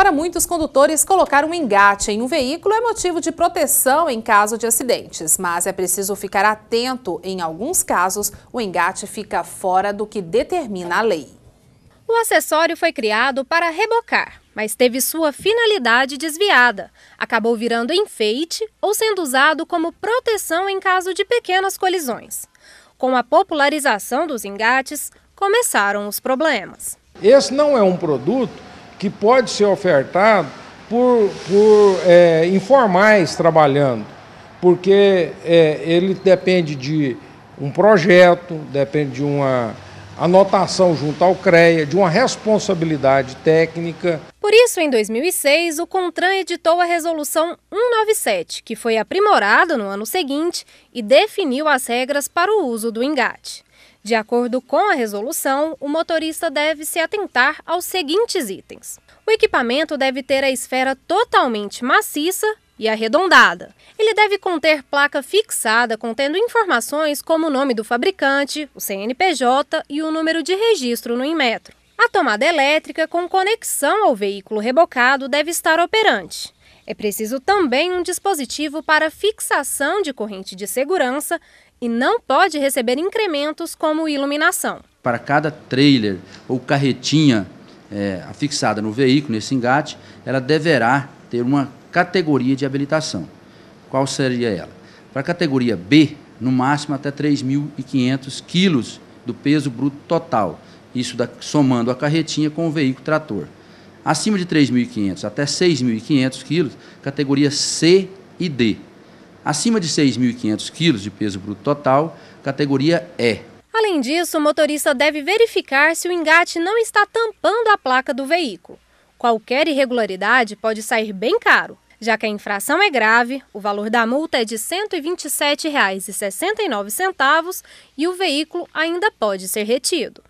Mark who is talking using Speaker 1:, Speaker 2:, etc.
Speaker 1: Para muitos condutores, colocar um engate em um veículo é motivo de proteção em caso de acidentes, mas é preciso ficar atento. Em alguns casos, o engate fica fora do que determina a lei. O acessório foi criado para rebocar, mas teve sua finalidade desviada. Acabou virando enfeite ou sendo usado como proteção em caso de pequenas colisões. Com a popularização dos engates, começaram os problemas.
Speaker 2: Esse não é um produto que pode ser ofertado por, por é, informais trabalhando, porque é, ele depende de um projeto, depende de uma anotação junto ao CREA, de uma responsabilidade técnica.
Speaker 1: Por isso, em 2006, o CONTRAN editou a Resolução 197, que foi aprimorada no ano seguinte e definiu as regras para o uso do engate. De acordo com a resolução, o motorista deve se atentar aos seguintes itens: o equipamento deve ter a esfera totalmente maciça e arredondada. Ele deve conter placa fixada contendo informações como o nome do fabricante, o CNPJ e o número de registro no Inmetro. A tomada elétrica com conexão ao veículo rebocado deve estar operante é preciso também um dispositivo para fixação de corrente de segurança e não pode receber incrementos como iluminação.
Speaker 3: Para cada trailer ou carretinha é, afixada no veículo, nesse engate, ela deverá ter uma categoria de habilitação. Qual seria ela? Para a categoria B, no máximo até 3.500 quilos do peso bruto total, isso da, somando a carretinha com o veículo trator. Acima de 3.500 até 6.500 quilos, categoria C e D. Acima de 6.500 quilos de peso bruto total, categoria E.
Speaker 1: Além disso, o motorista deve verificar se o engate não está tampando a placa do veículo. Qualquer irregularidade pode sair bem caro. Já que a infração é grave, o valor da multa é de R$ 127,69 e o veículo ainda pode ser retido.